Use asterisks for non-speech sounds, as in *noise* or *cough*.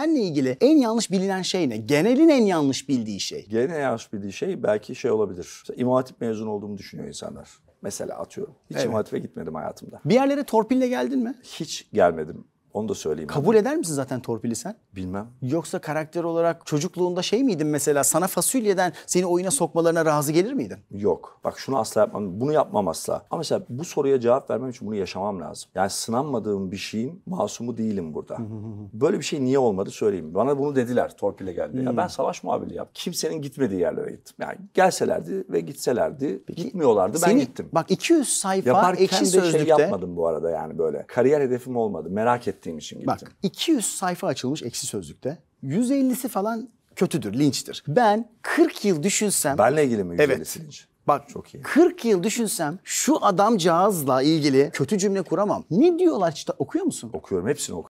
senle ilgili en yanlış bilinen şey ne? Genelin en yanlış bildiği şey. Genel yanlış bildiği şey belki şey olabilir. İşte İmam Hatip mezun olduğumu düşünüyor insanlar. Mesela atıyorum. Hiç evet. İmam Hatip'e gitmedim hayatımda. Bir yerlere torpille geldin mi? Hiç gelmedim. Onu da söyleyeyim. Kabul ben. eder misin zaten torpili sen? Bilmem. Yoksa karakter olarak çocukluğunda şey miydin mesela sana fasulyeden seni oyuna sokmalarına razı gelir miydin? Yok. Bak şunu asla yapmam. Bunu yapmam asla. Ama mesela bu soruya cevap vermem için bunu yaşamam lazım. Yani sınanmadığım bir şeyin masumu değilim burada. *laughs* Böyle bir şey niye olmadı söyleyeyim. Bana bunu dediler torpile geldi. Ya hmm. ben savaş muhabiri yaptım. Kimsenin gitmediği yerlere gittim. Yani gelselerdi ve gitselerdi gitmiyorlardı seni, ben gittim. Bak 200 sayfa Yaparken ekşi sözlükte. Yaparken de şey yapmadım bu arada yani böyle. Kariyer hedefim olmadı. Merak ettim gittiğim gittim. Bak 200 sayfa açılmış eksi sözlükte. 150'si falan kötüdür, linçtir. Ben 40 yıl düşünsem... Benle ilgili mi 150'si evet. linç? Bak çok iyi. 40 yıl düşünsem şu adamcağızla ilgili kötü cümle kuramam. Ne diyorlar işte okuyor musun? Okuyorum hepsini okuyorum.